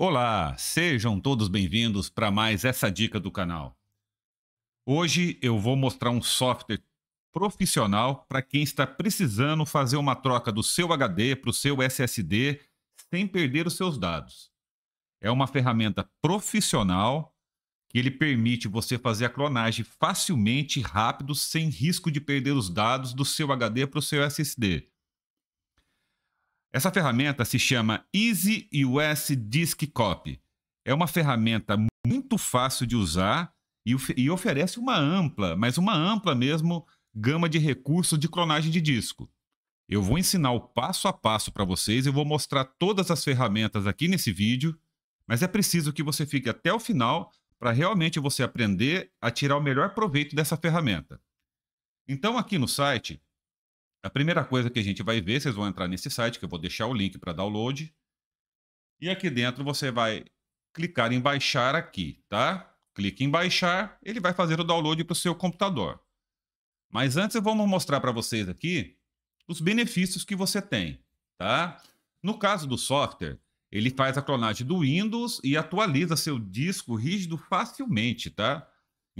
Olá, sejam todos bem-vindos para mais essa dica do canal. Hoje eu vou mostrar um software profissional para quem está precisando fazer uma troca do seu HD para o seu SSD sem perder os seus dados. É uma ferramenta profissional que ele permite você fazer a clonagem facilmente e rápido sem risco de perder os dados do seu HD para o seu SSD. Essa ferramenta se chama Easy US Disk Copy. É uma ferramenta muito fácil de usar e, e oferece uma ampla, mas uma ampla mesmo, gama de recursos de clonagem de disco. Eu vou ensinar o passo a passo para vocês, eu vou mostrar todas as ferramentas aqui nesse vídeo, mas é preciso que você fique até o final para realmente você aprender a tirar o melhor proveito dessa ferramenta. Então aqui no site a primeira coisa que a gente vai ver, vocês vão entrar nesse site, que eu vou deixar o link para download. E aqui dentro você vai clicar em baixar aqui, tá? Clique em baixar, ele vai fazer o download para o seu computador. Mas antes vamos mostrar para vocês aqui os benefícios que você tem, tá? No caso do software, ele faz a clonagem do Windows e atualiza seu disco rígido facilmente, tá?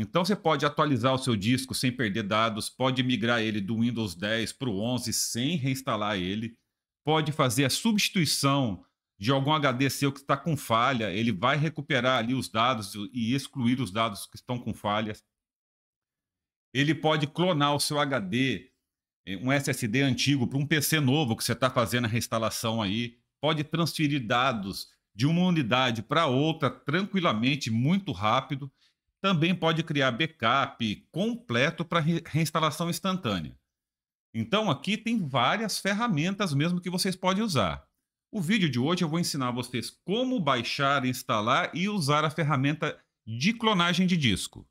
Então você pode atualizar o seu disco sem perder dados, pode migrar ele do Windows 10 para o 11 sem reinstalar ele, pode fazer a substituição de algum HD seu que está com falha, ele vai recuperar ali os dados e excluir os dados que estão com falhas. Ele pode clonar o seu HD, eh, um SSD antigo, para um PC novo que você está fazendo a reinstalação aí. Pode transferir dados de uma unidade para outra tranquilamente, muito rápido também pode criar backup completo para reinstalação instantânea. Então aqui tem várias ferramentas mesmo que vocês podem usar. O vídeo de hoje eu vou ensinar vocês como baixar, instalar e usar a ferramenta de clonagem de disco,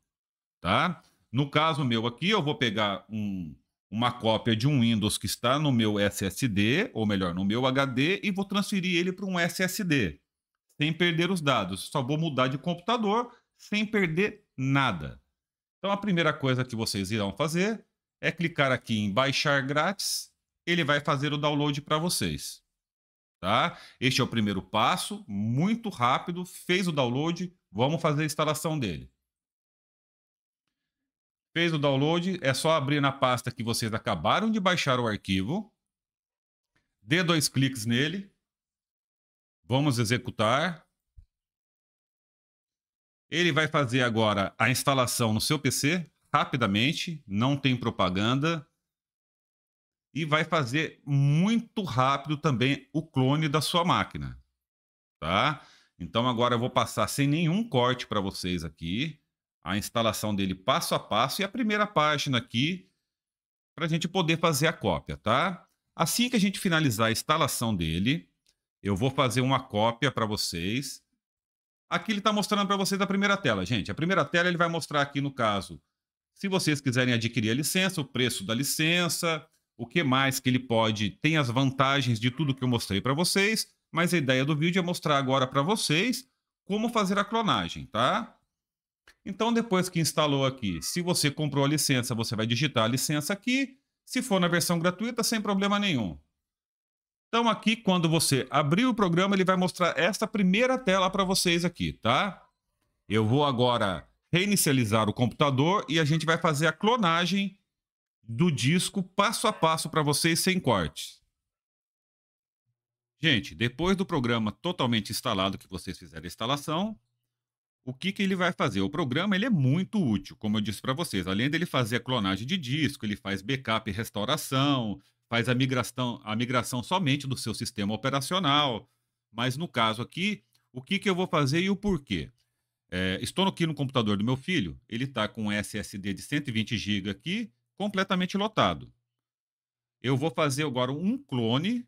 tá? No caso meu aqui, eu vou pegar um, uma cópia de um Windows que está no meu SSD, ou melhor, no meu HD, e vou transferir ele para um SSD, sem perder os dados. Só vou mudar de computador, sem perder nada. Então a primeira coisa que vocês irão fazer é clicar aqui em baixar grátis, ele vai fazer o download para vocês. Tá? Este é o primeiro passo, muito rápido, fez o download, vamos fazer a instalação dele. Fez o download, é só abrir na pasta que vocês acabaram de baixar o arquivo, dê dois cliques nele, vamos executar, ele vai fazer agora a instalação no seu PC rapidamente, não tem propaganda. E vai fazer muito rápido também o clone da sua máquina, tá? Então agora eu vou passar sem nenhum corte para vocês aqui a instalação dele passo a passo e a primeira página aqui para a gente poder fazer a cópia, tá? Assim que a gente finalizar a instalação dele, eu vou fazer uma cópia para vocês Aqui ele está mostrando para vocês a primeira tela, gente. A primeira tela ele vai mostrar aqui, no caso, se vocês quiserem adquirir a licença, o preço da licença, o que mais que ele pode, tem as vantagens de tudo que eu mostrei para vocês, mas a ideia do vídeo é mostrar agora para vocês como fazer a clonagem, tá? Então, depois que instalou aqui, se você comprou a licença, você vai digitar a licença aqui. Se for na versão gratuita, sem problema nenhum. Então aqui, quando você abrir o programa, ele vai mostrar esta primeira tela para vocês aqui, tá? Eu vou agora reinicializar o computador e a gente vai fazer a clonagem do disco passo a passo para vocês sem cortes. Gente, depois do programa totalmente instalado que vocês fizeram a instalação, o que, que ele vai fazer? O programa ele é muito útil, como eu disse para vocês. Além dele fazer a clonagem de disco, ele faz backup e restauração, faz a migração, a migração somente do seu sistema operacional. Mas no caso aqui, o que, que eu vou fazer e o porquê? É, estou aqui no computador do meu filho, ele está com um SSD de 120 GB aqui, completamente lotado. Eu vou fazer agora um clone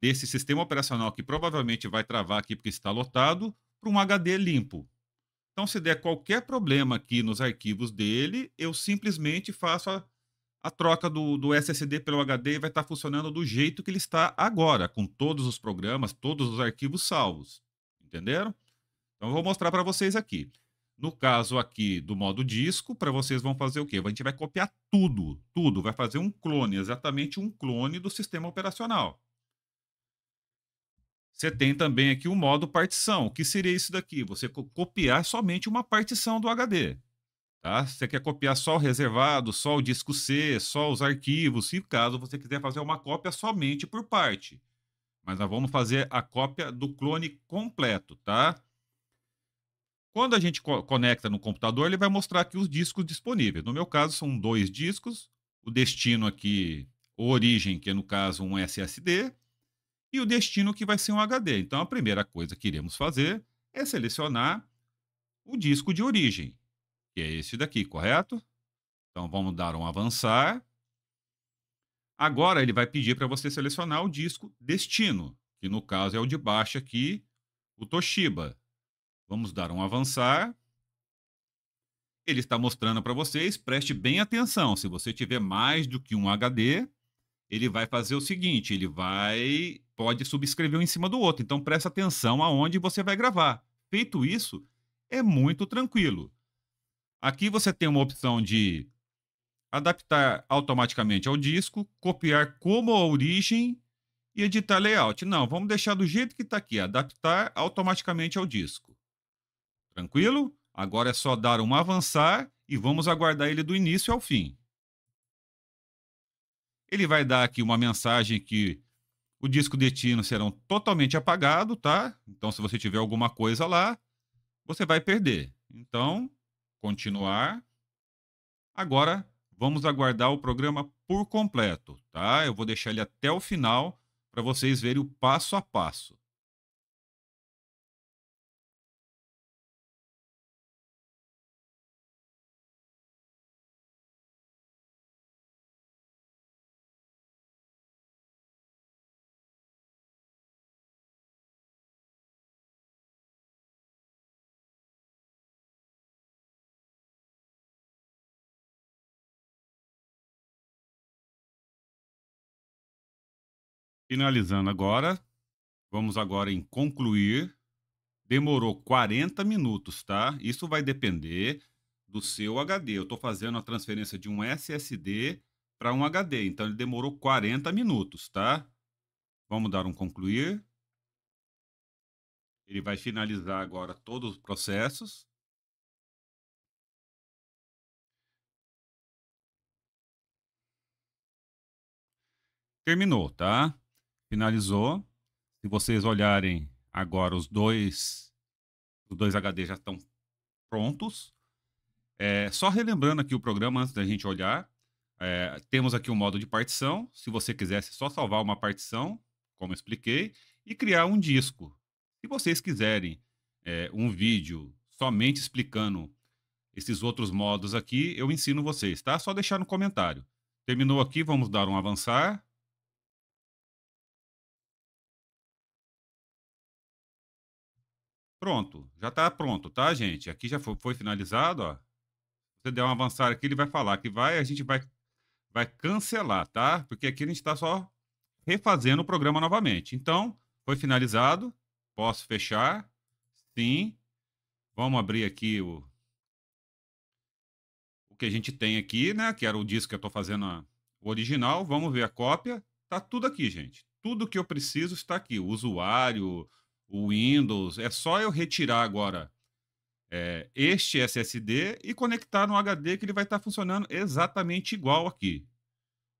desse sistema operacional que provavelmente vai travar aqui porque está lotado, para um HD limpo. Então, se der qualquer problema aqui nos arquivos dele, eu simplesmente faço a, a troca do, do SSD pelo HD vai estar tá funcionando do jeito que ele está agora, com todos os programas, todos os arquivos salvos. Entenderam? Então eu vou mostrar para vocês aqui. No caso aqui do modo disco, para vocês vão fazer o quê? A gente vai copiar tudo, tudo. Vai fazer um clone, exatamente um clone do sistema operacional. Você tem também aqui o modo partição. O que seria isso daqui? Você copiar somente uma partição do HD. Tá? Você quer copiar só o reservado, só o disco C, só os arquivos, se caso você quiser fazer uma cópia somente por parte. Mas nós vamos fazer a cópia do clone completo, tá? Quando a gente co conecta no computador, ele vai mostrar aqui os discos disponíveis. No meu caso, são dois discos. O destino aqui, o origem, que é no caso um SSD, e o destino que vai ser um HD. Então, a primeira coisa que iremos fazer é selecionar o disco de origem que é esse daqui, correto? Então vamos dar um avançar. Agora ele vai pedir para você selecionar o disco destino, que no caso é o de baixo aqui, o Toshiba. Vamos dar um avançar. Ele está mostrando para vocês, preste bem atenção. Se você tiver mais do que um HD, ele vai fazer o seguinte, ele vai pode subscrever um em cima do outro. Então preste atenção aonde você vai gravar. Feito isso, é muito tranquilo. Aqui você tem uma opção de adaptar automaticamente ao disco, copiar como a origem e editar layout. Não, vamos deixar do jeito que está aqui, adaptar automaticamente ao disco. Tranquilo? Agora é só dar um avançar e vamos aguardar ele do início ao fim. Ele vai dar aqui uma mensagem que o disco destino serão totalmente apagado, tá? Então, se você tiver alguma coisa lá, você vai perder. Então, continuar. Agora vamos aguardar o programa por completo, tá? Eu vou deixar ele até o final para vocês verem o passo a passo. Finalizando agora, vamos agora em concluir. Demorou 40 minutos, tá? Isso vai depender do seu HD. Eu estou fazendo a transferência de um SSD para um HD, então ele demorou 40 minutos, tá? Vamos dar um concluir. Ele vai finalizar agora todos os processos. Terminou, tá? finalizou. Se vocês olharem agora, os dois, os dois HD já estão prontos. É, só relembrando aqui o programa antes da gente olhar, é, temos aqui o um modo de partição. Se você quisesse é só salvar uma partição, como expliquei, e criar um disco. Se vocês quiserem é, um vídeo somente explicando esses outros modos aqui, eu ensino vocês, tá? Só deixar no comentário. Terminou aqui, vamos dar um avançar. Pronto, já está pronto, tá, gente? Aqui já foi, foi finalizado, ó. Se você der um avançar aqui, ele vai falar que vai, a gente vai, vai cancelar, tá? Porque aqui a gente está só refazendo o programa novamente. Então, foi finalizado. Posso fechar? Sim. Vamos abrir aqui o, o que a gente tem aqui, né? Que era o disco que eu estou fazendo a... o original. Vamos ver a cópia. Tá tudo aqui, gente. Tudo que eu preciso está aqui. O usuário, o Windows. É só eu retirar agora é, este SSD e conectar no HD que ele vai estar tá funcionando exatamente igual aqui,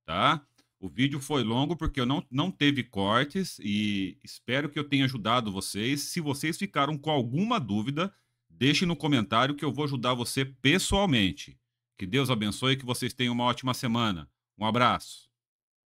tá? O vídeo foi longo porque eu não, não teve cortes e espero que eu tenha ajudado vocês. Se vocês ficaram com alguma dúvida, deixe no comentário que eu vou ajudar você pessoalmente. Que Deus abençoe e que vocês tenham uma ótima semana. Um abraço.